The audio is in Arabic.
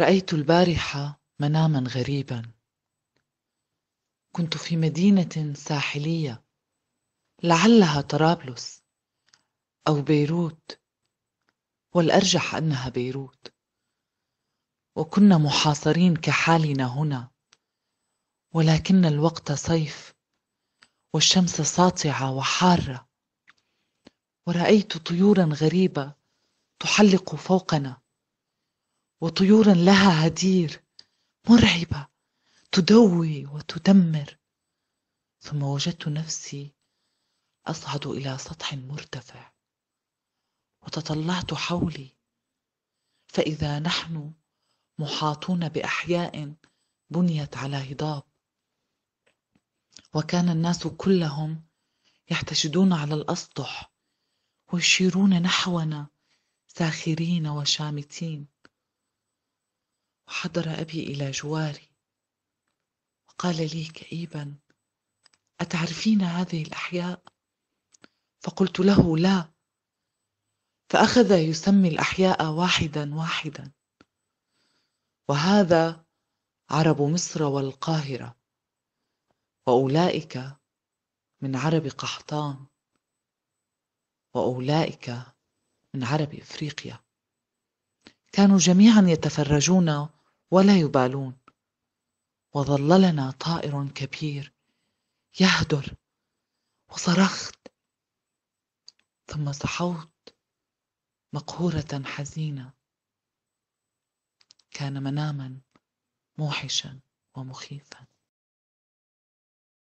رأيت البارحة مناما غريبا كنت في مدينة ساحلية لعلها طرابلس أو بيروت والأرجح أنها بيروت وكنا محاصرين كحالنا هنا ولكن الوقت صيف والشمس ساطعة وحارة ورأيت طيورا غريبة تحلق فوقنا وطيور لها هدير مرعبه تدوي وتدمر ثم وجدت نفسي اصعد الى سطح مرتفع وتطلعت حولي فاذا نحن محاطون باحياء بنيت على هضاب وكان الناس كلهم يحتشدون على الاسطح ويشيرون نحونا ساخرين وشامتين وحضر أبي إلى جواري وقال لي كئيبا أتعرفين هذه الأحياء؟ فقلت له لا فأخذ يسمي الأحياء واحدا واحدا وهذا عرب مصر والقاهرة وأولئك من عرب قحطان وأولئك من عرب إفريقيا كانوا جميعا يتفرجون ولا يبالون وظل لنا طائر كبير يهدر وصرخت ثم صحوت مقهورة حزينة كان مناما موحشا ومخيفا